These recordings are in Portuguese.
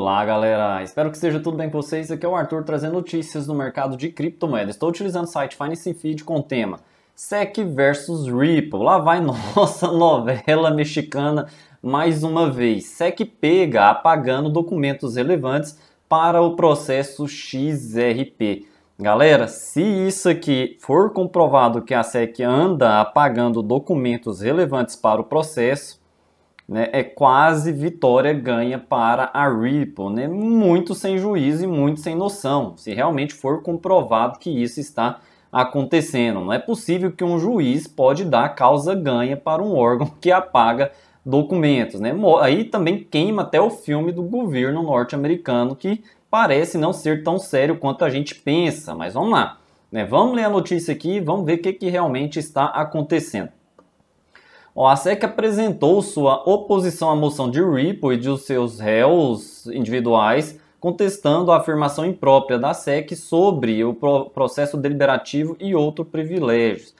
Olá, galera! Espero que esteja tudo bem com vocês. Aqui é o Arthur trazendo notícias do mercado de criptomoedas. Estou utilizando o site Finance Feed com o tema SEC versus Ripple. Lá vai nossa novela mexicana mais uma vez. SEC pega apagando documentos relevantes para o processo XRP. Galera, se isso aqui for comprovado que a SEC anda apagando documentos relevantes para o processo, né? É quase vitória ganha para a Ripple, né? Muito sem juízo e muito sem noção, se realmente for comprovado que isso está acontecendo. Não é possível que um juiz pode dar causa ganha para um órgão que apaga documentos, né? Aí também queima até o filme do governo norte-americano que parece não ser tão sério quanto a gente pensa, mas vamos lá. Né? Vamos ler a notícia aqui, vamos ver o que, que realmente está acontecendo. O ASEC apresentou sua oposição à moção de Ripple e de os seus réus individuais, contestando a afirmação imprópria da SEC sobre o processo deliberativo e outros privilégios.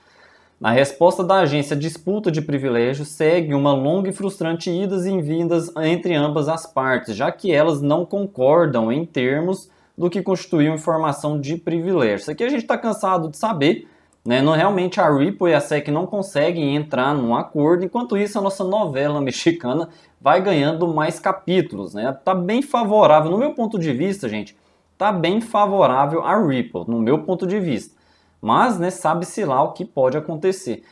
Na resposta da agência disputa de privilégios, segue uma longa e frustrante idas e vindas entre ambas as partes, já que elas não concordam em termos do que constituiu informação de privilégio. Isso aqui a gente está cansado de saber, né? Não, realmente a Ripple e a SEC não conseguem entrar num acordo, enquanto isso a nossa novela mexicana vai ganhando mais capítulos. Né? Tá bem favorável, no meu ponto de vista, gente, tá bem favorável a Ripple, no meu ponto de vista. Mas né, sabe-se lá o que pode acontecer.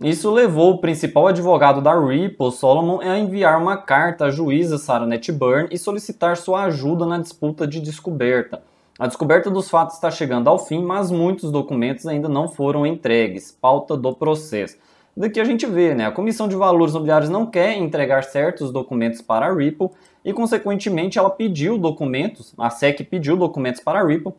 Isso levou o principal advogado da Ripple, Solomon, a enviar uma carta à juíza Sarah Netburn e solicitar sua ajuda na disputa de descoberta. A descoberta dos fatos está chegando ao fim, mas muitos documentos ainda não foram entregues. Pauta do processo. Daqui a gente vê, né? A Comissão de Valores Imobiliários não quer entregar certos documentos para a Ripple e, consequentemente, ela pediu documentos, a SEC pediu documentos para a Ripple,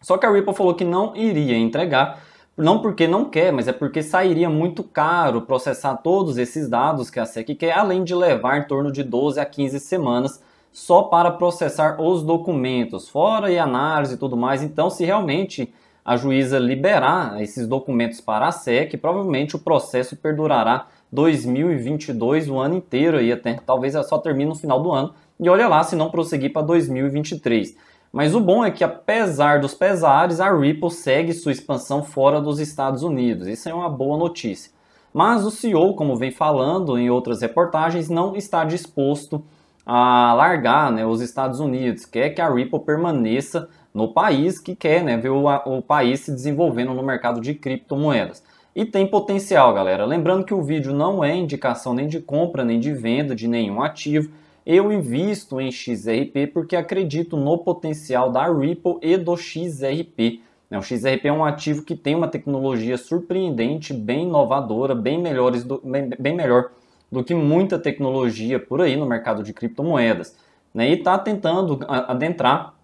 só que a Ripple falou que não iria entregar, não porque não quer, mas é porque sairia muito caro processar todos esses dados que a SEC quer, além de levar em torno de 12 a 15 semanas só para processar os documentos, fora e análise e tudo mais. Então, se realmente a juíza liberar esses documentos para a SEC, provavelmente o processo perdurará 2022, o ano inteiro, aí até, talvez só termine no final do ano, e olha lá se não prosseguir para 2023. Mas o bom é que, apesar dos pesares, a Ripple segue sua expansão fora dos Estados Unidos. Isso é uma boa notícia. Mas o CEO, como vem falando em outras reportagens, não está disposto a largar né, os Estados Unidos, quer que a Ripple permaneça no país, que quer né, ver o, o país se desenvolvendo no mercado de criptomoedas. E tem potencial, galera. Lembrando que o vídeo não é indicação nem de compra, nem de venda de nenhum ativo. Eu invisto em XRP porque acredito no potencial da Ripple e do XRP. Né? O XRP é um ativo que tem uma tecnologia surpreendente, bem inovadora, bem, melhores do, bem, bem melhor do que muita tecnologia por aí no mercado de criptomoedas. Né? E está tentando adentrar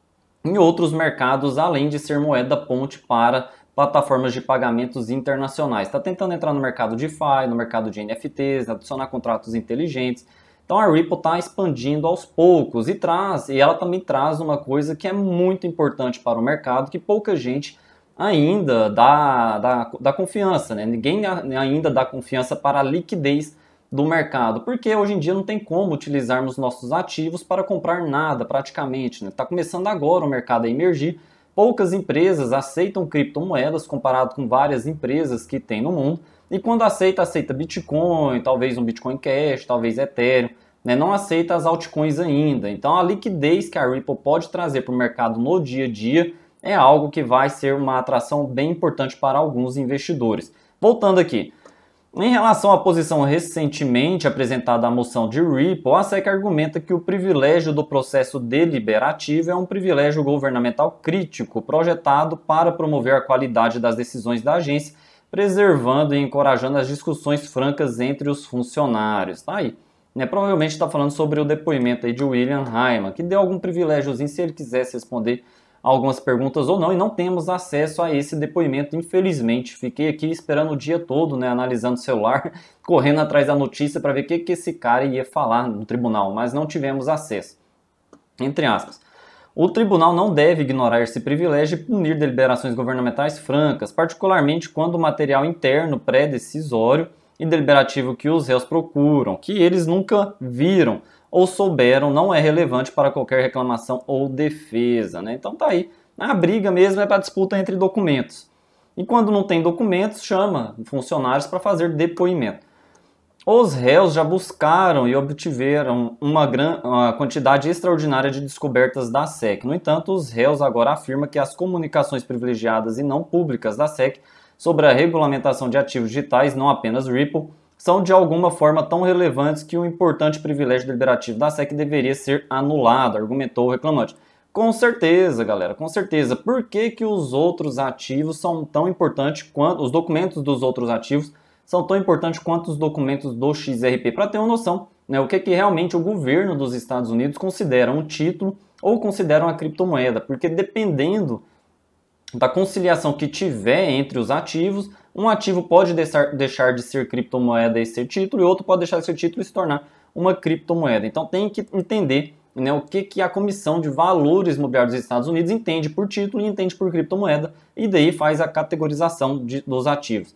em outros mercados além de ser moeda ponte para plataformas de pagamentos internacionais. Está tentando entrar no mercado de DeFi, no mercado de NFTs, adicionar contratos inteligentes. Então a Ripple está expandindo aos poucos e traz, e ela também traz uma coisa que é muito importante para o mercado, que pouca gente ainda dá, dá, dá confiança, né? Ninguém ainda dá confiança para a liquidez do mercado, porque hoje em dia não tem como utilizarmos nossos ativos para comprar nada praticamente. Está né? Tá começando agora o mercado a emergir. Poucas empresas aceitam criptomoedas comparado com várias empresas que tem no mundo. E quando aceita, aceita Bitcoin, talvez um Bitcoin Cash, talvez Ethereum. Né? Não aceita as altcoins ainda. Então a liquidez que a Ripple pode trazer para o mercado no dia a dia é algo que vai ser uma atração bem importante para alguns investidores. Voltando aqui, em relação à posição recentemente apresentada à moção de Ripple, a SEC argumenta que o privilégio do processo deliberativo é um privilégio governamental crítico, projetado para promover a qualidade das decisões da agência, preservando e encorajando as discussões francas entre os funcionários. Tá aí. Né, provavelmente está falando sobre o depoimento de William Hyman, que deu algum privilégiozinho se ele quisesse responder algumas perguntas ou não, e não temos acesso a esse depoimento, infelizmente. Fiquei aqui esperando o dia todo, né, analisando o celular, correndo atrás da notícia para ver o que, que esse cara ia falar no tribunal, mas não tivemos acesso. Entre aspas. O tribunal não deve ignorar esse privilégio e punir deliberações governamentais francas, particularmente quando o material interno pré-decisório e deliberativo que os réus procuram, que eles nunca viram, ou souberam não é relevante para qualquer reclamação ou defesa. Né? Então tá aí. A briga mesmo é para disputa entre documentos. E quando não tem documentos, chama funcionários para fazer depoimento. Os réus já buscaram e obtiveram uma, gran... uma quantidade extraordinária de descobertas da SEC. No entanto, os réus agora afirmam que as comunicações privilegiadas e não públicas da SEC sobre a regulamentação de ativos digitais, não apenas Ripple, são de alguma forma tão relevantes que o importante privilégio deliberativo da SEC deveria ser anulado, argumentou o reclamante. Com certeza, galera, com certeza. Por que, que os outros ativos são tão importantes quanto. Os documentos dos outros ativos são tão importantes quanto os documentos do XRP? Para ter uma noção, né, o que, que realmente o governo dos Estados Unidos considera um título ou considera uma criptomoeda. Porque dependendo da conciliação que tiver entre os ativos, um ativo pode deixar de ser criptomoeda e ser título, e outro pode deixar de ser título e se tornar uma criptomoeda. Então tem que entender né, o que, que a Comissão de Valores Imobiliários dos Estados Unidos entende por título e entende por criptomoeda, e daí faz a categorização de, dos ativos.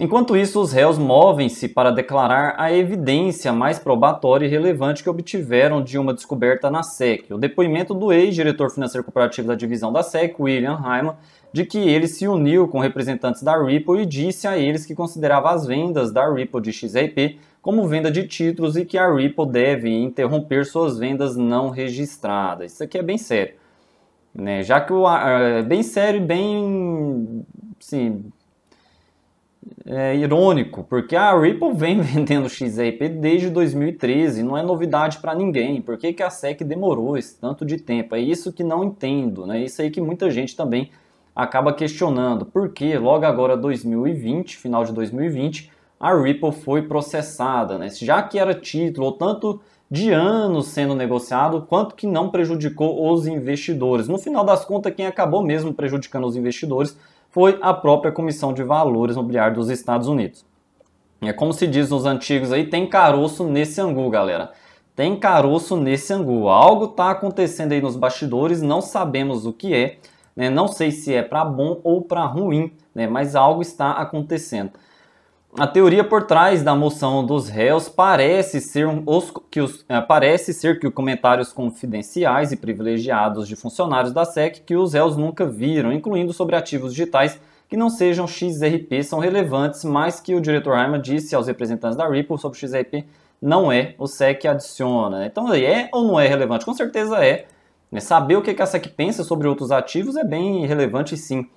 Enquanto isso, os réus movem-se para declarar a evidência mais probatória e relevante que obtiveram de uma descoberta na SEC. O depoimento do ex-diretor financeiro corporativo da divisão da SEC, William Hyman, de que ele se uniu com representantes da Ripple e disse a eles que considerava as vendas da Ripple de XRP como venda de títulos e que a Ripple deve interromper suas vendas não registradas. Isso aqui é bem sério. Né? Já que o, é bem sério e bem. Sim, é, irônico, porque ah, a Ripple vem vendendo XRP desde 2013, não é novidade para ninguém. Por que, que a SEC demorou esse tanto de tempo? É isso que não entendo, né? Isso aí que muita gente também acaba questionando. Por que logo agora 2020, final de 2020, a Ripple foi processada, né? Já que era título, tanto de anos sendo negociado, quanto que não prejudicou os investidores. No final das contas, quem acabou mesmo prejudicando os investidores foi a própria Comissão de Valores Mobiliários dos Estados Unidos. É como se diz nos antigos aí, tem caroço nesse angu, galera. Tem caroço nesse angu. Algo está acontecendo aí nos bastidores, não sabemos o que é, né? não sei se é para bom ou para ruim, né? mas algo está acontecendo. A teoria por trás da moção dos réus parece ser, um, os, que os, eh, parece ser que comentários confidenciais e privilegiados de funcionários da SEC que os réus nunca viram, incluindo sobre ativos digitais que não sejam XRP, são relevantes, mas que o diretor Harman disse aos representantes da Ripple sobre XRP não é, o SEC adiciona. Então, é ou não é relevante? Com certeza é. Né, saber o que a SEC pensa sobre outros ativos é bem relevante, sim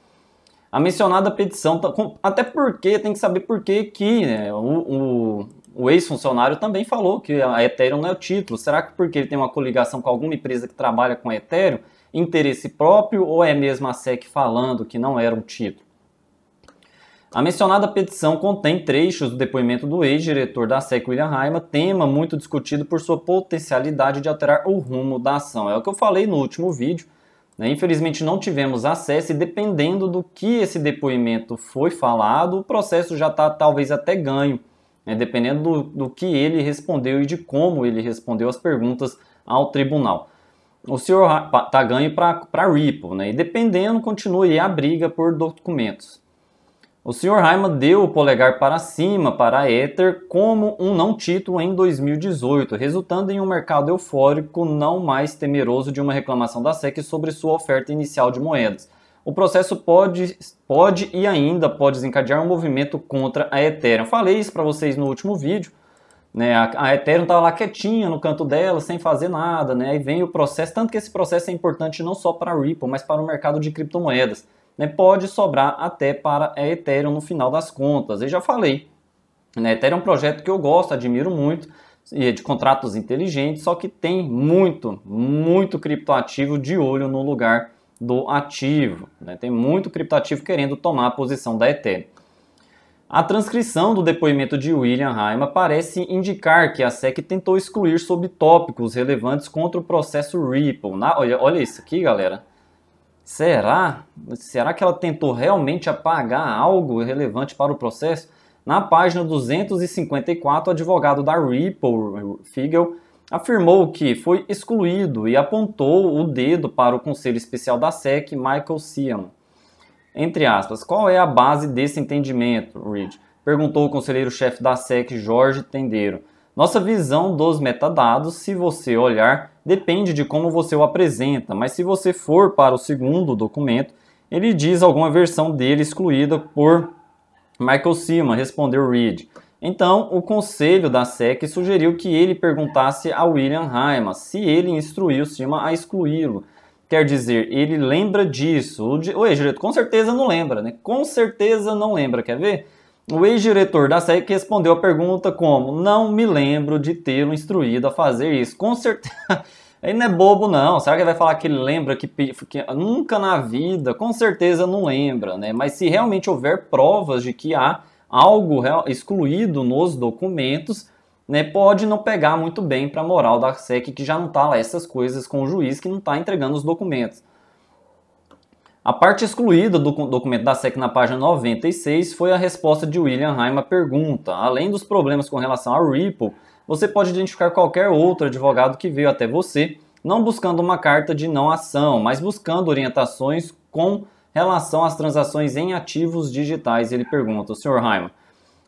a mencionada petição, tá até porque tem que saber por que que né, o, o, o ex-funcionário também falou que a Ethereum não é o título. Será que porque ele tem uma coligação com alguma empresa que trabalha com a Ethereum, interesse próprio ou é mesmo a SEC falando que não era um título? A mencionada petição contém trechos do depoimento do ex-diretor da SEC, William Raima, tema muito discutido por sua potencialidade de alterar o rumo da ação. É o que eu falei no último vídeo. Né? Infelizmente não tivemos acesso e dependendo do que esse depoimento foi falado, o processo já está talvez até ganho, né? dependendo do, do que ele respondeu e de como ele respondeu as perguntas ao tribunal. O senhor está ganho para a Ripple, né? e dependendo, continue a briga por documentos. O Sr. Raimann deu o polegar para cima para a Ether como um não título em 2018, resultando em um mercado eufórico não mais temeroso de uma reclamação da SEC sobre sua oferta inicial de moedas. O processo pode, pode e ainda pode desencadear um movimento contra a Ethereum. Falei isso para vocês no último vídeo. Né? A, a Ethereum estava lá quietinha no canto dela, sem fazer nada. Né? Aí vem o processo, tanto que esse processo é importante não só para a Ripple, mas para o mercado de criptomoedas né, pode sobrar até para a é, Ethereum no final das contas. Eu já falei, né, Ethereum é um projeto que eu gosto, admiro muito, e de contratos inteligentes, só que tem muito, muito criptoativo de olho no lugar do ativo. Né? Tem muito criptoativo querendo tomar a posição da Ethereum. A transcrição do depoimento de William Raima parece indicar que a SEC tentou excluir subtópicos tópicos relevantes contra o processo Ripple. Na, olha, olha isso aqui, galera. Será? Será que ela tentou realmente apagar algo relevante para o processo? Na página 254, o advogado da Ripple, Figel, afirmou que foi excluído e apontou o dedo para o conselho especial da SEC, Michael Cian. Entre aspas, qual é a base desse entendimento, Reed? Perguntou o conselheiro-chefe da SEC, Jorge Tendeiro. Nossa visão dos metadados, se você olhar, depende de como você o apresenta, mas se você for para o segundo documento, ele diz alguma versão dele excluída por Michael Cima, respondeu Reed. Então, o conselho da SEC sugeriu que ele perguntasse a William Raima se ele instruiu Cima a excluí-lo. Quer dizer, ele lembra disso. Oi, Egireto com certeza não lembra, né? Com certeza não lembra. Quer ver? O ex-diretor da SEC respondeu a pergunta como: Não me lembro de tê-lo instruído a fazer isso. Com certeza. Ele não é bobo, não. Será que ele vai falar que ele lembra que, que, nunca na vida? Com certeza não lembra, né? Mas se realmente houver provas de que há algo excluído nos documentos, né, pode não pegar muito bem para a moral da SEC, que já não está lá essas coisas com o juiz que não está entregando os documentos. A parte excluída do documento da SEC na página 96 foi a resposta de William Heim à pergunta. Além dos problemas com relação à Ripple, você pode identificar qualquer outro advogado que veio até você, não buscando uma carta de não ação, mas buscando orientações com relação às transações em ativos digitais. Ele pergunta, Sr. Heim,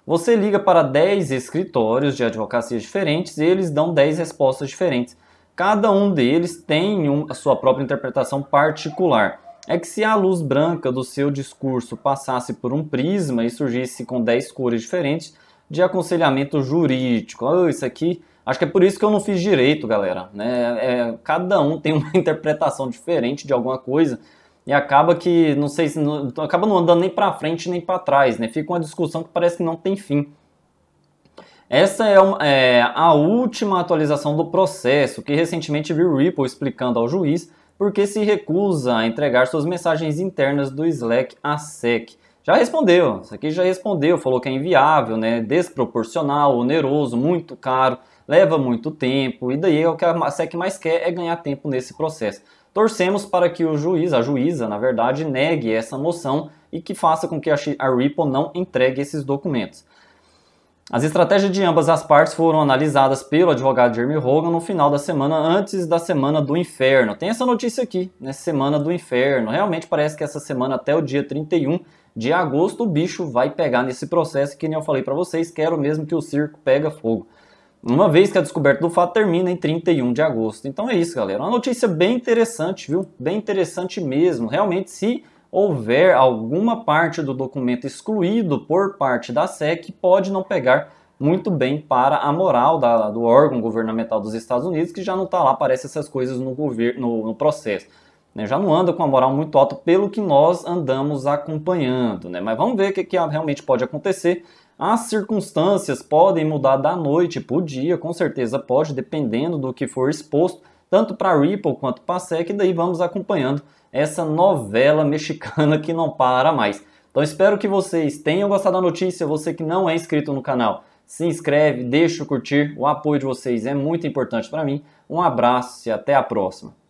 você liga para 10 escritórios de advocacia diferentes e eles dão 10 respostas diferentes. Cada um deles tem um, a sua própria interpretação particular é que se a luz branca do seu discurso passasse por um prisma e surgisse com 10 cores diferentes de aconselhamento jurídico. Oh, isso aqui, acho que é por isso que eu não fiz direito, galera. É, é, cada um tem uma interpretação diferente de alguma coisa e acaba que, não sei se, não, então acaba não andando nem para frente nem para trás, né? Fica uma discussão que parece que não tem fim. Essa é, uma, é a última atualização do processo que recentemente viu Ripple explicando ao juiz porque se recusa a entregar suas mensagens internas do Slack à SEC. Já respondeu, isso aqui já respondeu, falou que é inviável, né? desproporcional, oneroso, muito caro, leva muito tempo, e daí é o que a SEC mais quer é ganhar tempo nesse processo. Torcemos para que o juiz, a juíza, na verdade, negue essa moção e que faça com que a Ripple não entregue esses documentos. As estratégias de ambas as partes foram analisadas pelo advogado Jeremy Hogan no final da semana antes da Semana do Inferno. Tem essa notícia aqui, né? Semana do Inferno. Realmente parece que essa semana até o dia 31 de agosto o bicho vai pegar nesse processo que nem eu falei para vocês, quero mesmo que o circo pega fogo. Uma vez que a descoberta do fato termina em 31 de agosto. Então é isso, galera. Uma notícia bem interessante, viu? Bem interessante mesmo. Realmente, se houver alguma parte do documento excluído por parte da SEC, pode não pegar muito bem para a moral da, do órgão governamental dos Estados Unidos, que já não está lá, aparece essas coisas no, no, no processo. Né? Já não anda com a moral muito alta pelo que nós andamos acompanhando. Né? Mas vamos ver o que, que realmente pode acontecer. As circunstâncias podem mudar da noite para o dia, com certeza pode, dependendo do que for exposto, tanto para a Ripple quanto para a SEC, e daí vamos acompanhando essa novela mexicana que não para mais. Então espero que vocês tenham gostado da notícia. Você que não é inscrito no canal, se inscreve, deixa o curtir. O apoio de vocês é muito importante para mim. Um abraço e até a próxima.